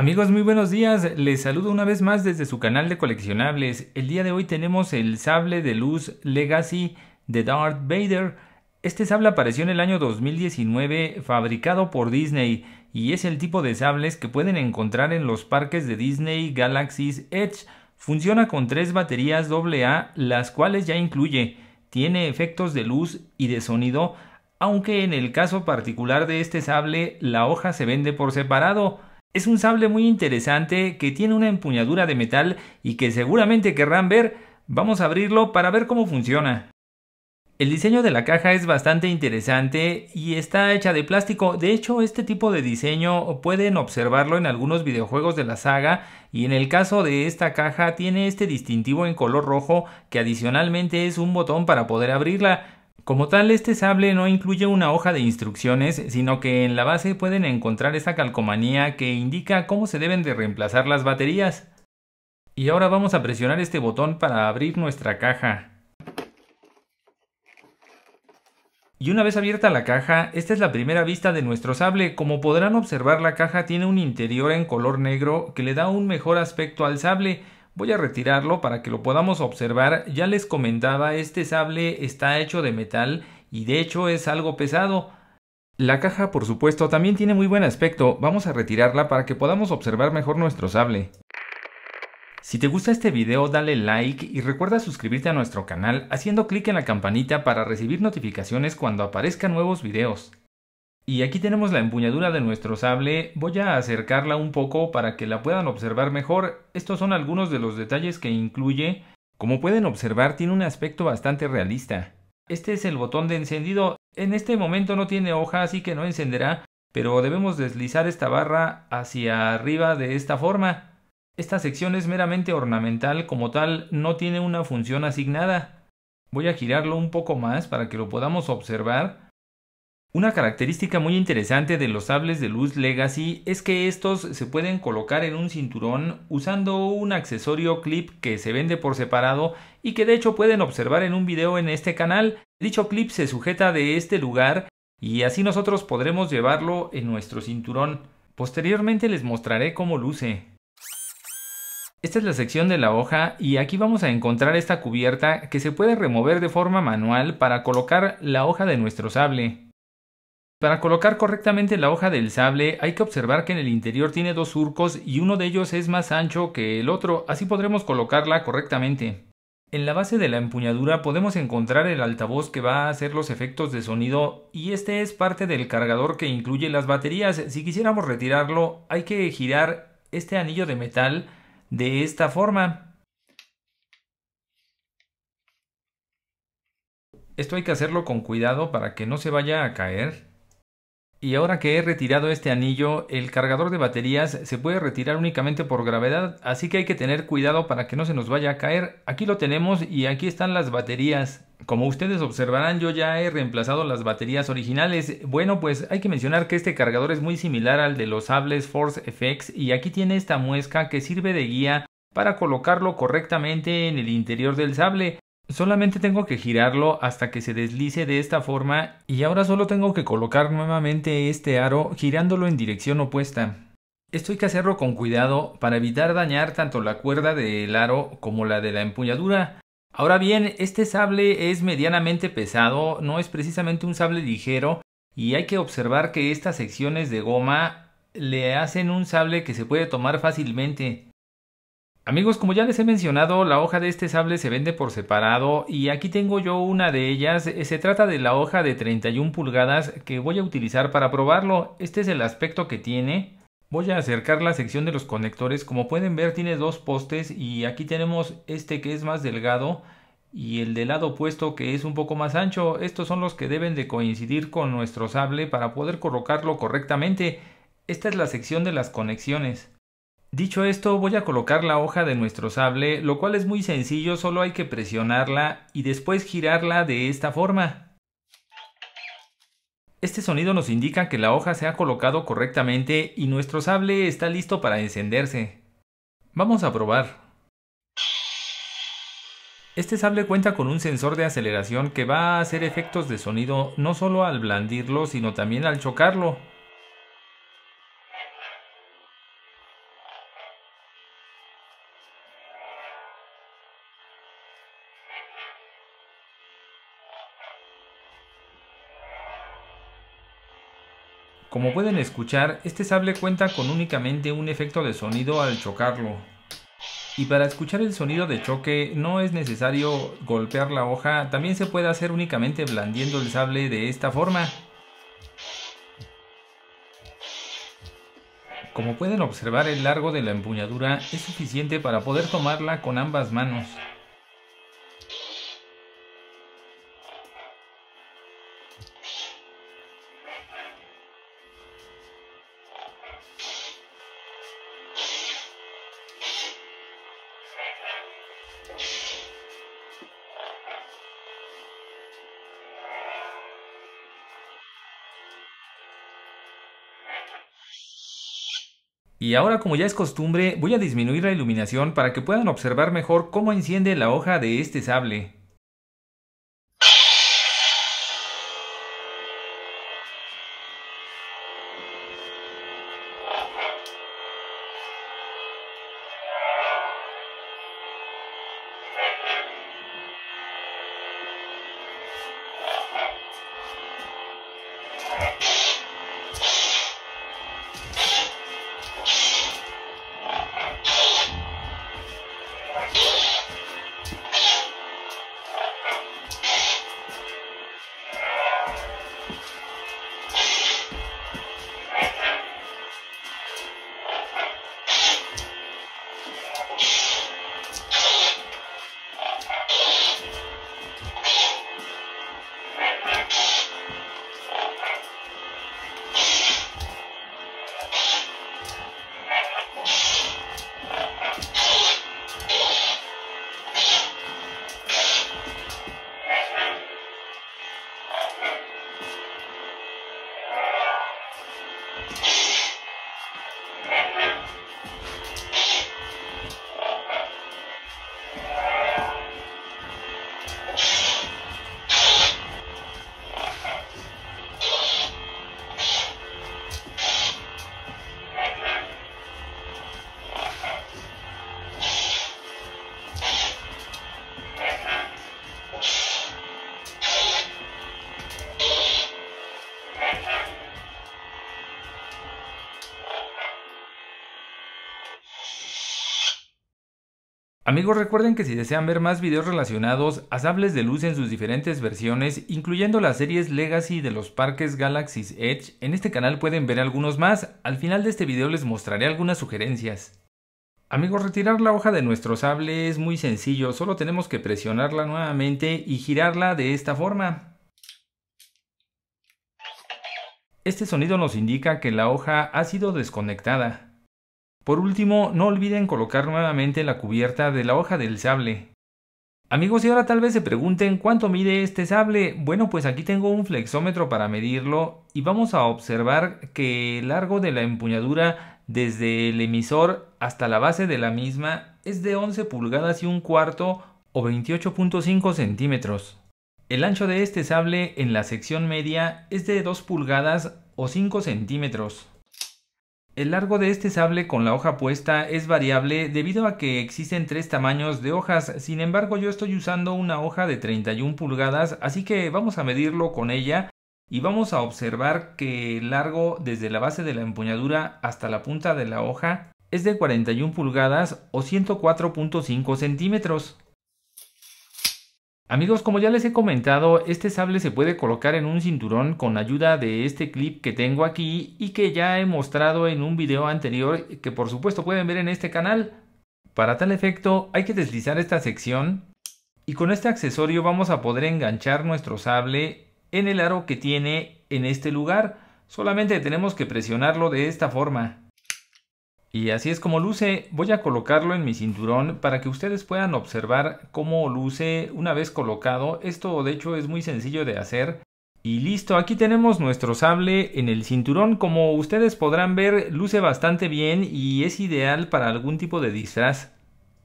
Amigos, muy buenos días. Les saludo una vez más desde su canal de coleccionables. El día de hoy tenemos el sable de luz Legacy de Darth Vader. Este sable apareció en el año 2019 fabricado por Disney y es el tipo de sables que pueden encontrar en los parques de Disney Galaxy's Edge. Funciona con tres baterías AA, las cuales ya incluye. Tiene efectos de luz y de sonido, aunque en el caso particular de este sable la hoja se vende por separado. Es un sable muy interesante que tiene una empuñadura de metal y que seguramente querrán ver. Vamos a abrirlo para ver cómo funciona. El diseño de la caja es bastante interesante y está hecha de plástico. De hecho, este tipo de diseño pueden observarlo en algunos videojuegos de la saga y en el caso de esta caja tiene este distintivo en color rojo que adicionalmente es un botón para poder abrirla. Como tal, este sable no incluye una hoja de instrucciones, sino que en la base pueden encontrar esta calcomanía que indica cómo se deben de reemplazar las baterías. Y ahora vamos a presionar este botón para abrir nuestra caja. Y una vez abierta la caja, esta es la primera vista de nuestro sable. Como podrán observar, la caja tiene un interior en color negro que le da un mejor aspecto al sable, Voy a retirarlo para que lo podamos observar. Ya les comentaba, este sable está hecho de metal y de hecho es algo pesado. La caja, por supuesto, también tiene muy buen aspecto. Vamos a retirarla para que podamos observar mejor nuestro sable. Si te gusta este video dale like y recuerda suscribirte a nuestro canal haciendo clic en la campanita para recibir notificaciones cuando aparezcan nuevos videos. Y aquí tenemos la empuñadura de nuestro sable, voy a acercarla un poco para que la puedan observar mejor, estos son algunos de los detalles que incluye, como pueden observar tiene un aspecto bastante realista. Este es el botón de encendido, en este momento no tiene hoja así que no encenderá, pero debemos deslizar esta barra hacia arriba de esta forma. Esta sección es meramente ornamental, como tal no tiene una función asignada. Voy a girarlo un poco más para que lo podamos observar. Una característica muy interesante de los sables de luz Legacy es que estos se pueden colocar en un cinturón usando un accesorio clip que se vende por separado y que de hecho pueden observar en un video en este canal. Dicho clip se sujeta de este lugar y así nosotros podremos llevarlo en nuestro cinturón. Posteriormente les mostraré cómo luce. Esta es la sección de la hoja y aquí vamos a encontrar esta cubierta que se puede remover de forma manual para colocar la hoja de nuestro sable. Para colocar correctamente la hoja del sable hay que observar que en el interior tiene dos surcos y uno de ellos es más ancho que el otro, así podremos colocarla correctamente. En la base de la empuñadura podemos encontrar el altavoz que va a hacer los efectos de sonido y este es parte del cargador que incluye las baterías. Si quisiéramos retirarlo hay que girar este anillo de metal de esta forma. Esto hay que hacerlo con cuidado para que no se vaya a caer y ahora que he retirado este anillo, el cargador de baterías se puede retirar únicamente por gravedad, así que hay que tener cuidado para que no se nos vaya a caer. Aquí lo tenemos y aquí están las baterías. Como ustedes observarán, yo ya he reemplazado las baterías originales. Bueno, pues hay que mencionar que este cargador es muy similar al de los sables Force FX y aquí tiene esta muesca que sirve de guía para colocarlo correctamente en el interior del sable. Solamente tengo que girarlo hasta que se deslice de esta forma y ahora solo tengo que colocar nuevamente este aro girándolo en dirección opuesta. Esto hay que hacerlo con cuidado para evitar dañar tanto la cuerda del aro como la de la empuñadura. Ahora bien, este sable es medianamente pesado, no es precisamente un sable ligero y hay que observar que estas secciones de goma le hacen un sable que se puede tomar fácilmente. Amigos, como ya les he mencionado, la hoja de este sable se vende por separado y aquí tengo yo una de ellas. Eh, se trata de la hoja de 31 pulgadas que voy a utilizar para probarlo. Este es el aspecto que tiene. Voy a acercar la sección de los conectores. Como pueden ver tiene dos postes y aquí tenemos este que es más delgado y el del lado opuesto que es un poco más ancho. Estos son los que deben de coincidir con nuestro sable para poder colocarlo correctamente. Esta es la sección de las conexiones. Dicho esto, voy a colocar la hoja de nuestro sable, lo cual es muy sencillo, solo hay que presionarla y después girarla de esta forma. Este sonido nos indica que la hoja se ha colocado correctamente y nuestro sable está listo para encenderse. Vamos a probar. Este sable cuenta con un sensor de aceleración que va a hacer efectos de sonido no solo al blandirlo, sino también al chocarlo. Como pueden escuchar, este sable cuenta con únicamente un efecto de sonido al chocarlo. Y para escuchar el sonido de choque no es necesario golpear la hoja, también se puede hacer únicamente blandiendo el sable de esta forma. Como pueden observar el largo de la empuñadura es suficiente para poder tomarla con ambas manos. Y ahora como ya es costumbre, voy a disminuir la iluminación para que puedan observar mejor cómo enciende la hoja de este sable. Thank you. Amigos, recuerden que si desean ver más videos relacionados a sables de luz en sus diferentes versiones, incluyendo las series Legacy de los parques Galaxy's Edge, en este canal pueden ver algunos más. Al final de este video les mostraré algunas sugerencias. Amigos, retirar la hoja de nuestro sable es muy sencillo, solo tenemos que presionarla nuevamente y girarla de esta forma. Este sonido nos indica que la hoja ha sido desconectada. Por último, no olviden colocar nuevamente la cubierta de la hoja del sable. Amigos, y ahora tal vez se pregunten cuánto mide este sable. Bueno, pues aquí tengo un flexómetro para medirlo y vamos a observar que el largo de la empuñadura desde el emisor hasta la base de la misma es de 11 pulgadas y un cuarto o 28.5 centímetros. El ancho de este sable en la sección media es de 2 pulgadas o 5 centímetros. El largo de este sable con la hoja puesta es variable debido a que existen tres tamaños de hojas, sin embargo yo estoy usando una hoja de 31 pulgadas, así que vamos a medirlo con ella y vamos a observar que el largo desde la base de la empuñadura hasta la punta de la hoja es de 41 pulgadas o 104.5 centímetros. Amigos, como ya les he comentado, este sable se puede colocar en un cinturón con ayuda de este clip que tengo aquí y que ya he mostrado en un video anterior que por supuesto pueden ver en este canal. Para tal efecto hay que deslizar esta sección y con este accesorio vamos a poder enganchar nuestro sable en el aro que tiene en este lugar. Solamente tenemos que presionarlo de esta forma. Y así es como luce, voy a colocarlo en mi cinturón para que ustedes puedan observar cómo luce una vez colocado. Esto de hecho es muy sencillo de hacer. Y listo, aquí tenemos nuestro sable en el cinturón. Como ustedes podrán ver, luce bastante bien y es ideal para algún tipo de disfraz.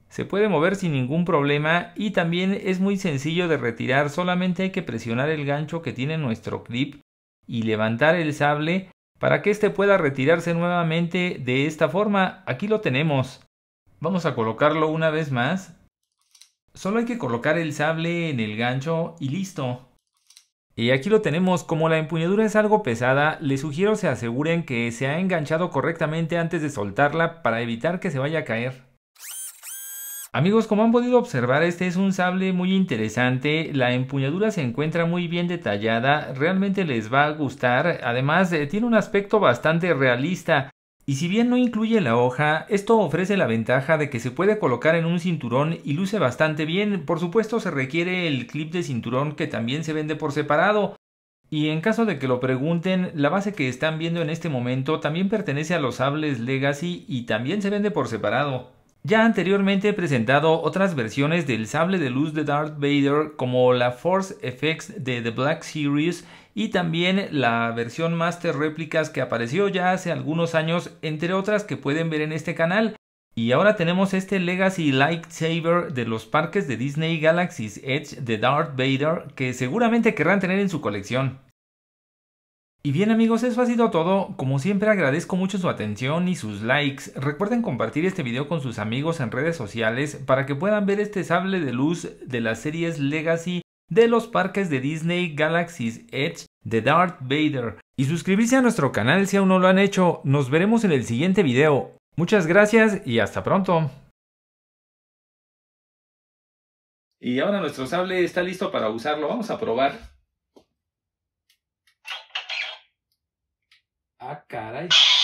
Se puede mover sin ningún problema y también es muy sencillo de retirar, solamente hay que presionar el gancho que tiene nuestro clip y levantar el sable para que éste pueda retirarse nuevamente de esta forma, aquí lo tenemos. Vamos a colocarlo una vez más. Solo hay que colocar el sable en el gancho y listo. Y aquí lo tenemos, como la empuñadura es algo pesada, les sugiero se aseguren que se ha enganchado correctamente antes de soltarla para evitar que se vaya a caer. Amigos, como han podido observar, este es un sable muy interesante, la empuñadura se encuentra muy bien detallada, realmente les va a gustar, además eh, tiene un aspecto bastante realista, y si bien no incluye la hoja, esto ofrece la ventaja de que se puede colocar en un cinturón y luce bastante bien, por supuesto se requiere el clip de cinturón que también se vende por separado, y en caso de que lo pregunten, la base que están viendo en este momento también pertenece a los sables Legacy y también se vende por separado. Ya anteriormente he presentado otras versiones del sable de luz de Darth Vader como la Force Effects de The Black Series y también la versión Master Replicas que apareció ya hace algunos años, entre otras que pueden ver en este canal. Y ahora tenemos este Legacy Lightsaber de los parques de Disney Galaxy's Edge de Darth Vader que seguramente querrán tener en su colección. Y bien amigos, eso ha sido todo. Como siempre agradezco mucho su atención y sus likes. Recuerden compartir este video con sus amigos en redes sociales para que puedan ver este sable de luz de las series Legacy de los parques de Disney Galaxy's Edge de Darth Vader. Y suscribirse a nuestro canal si aún no lo han hecho. Nos veremos en el siguiente video. Muchas gracias y hasta pronto. Y ahora nuestro sable está listo para usarlo. Vamos a probar. Ah, caralho. É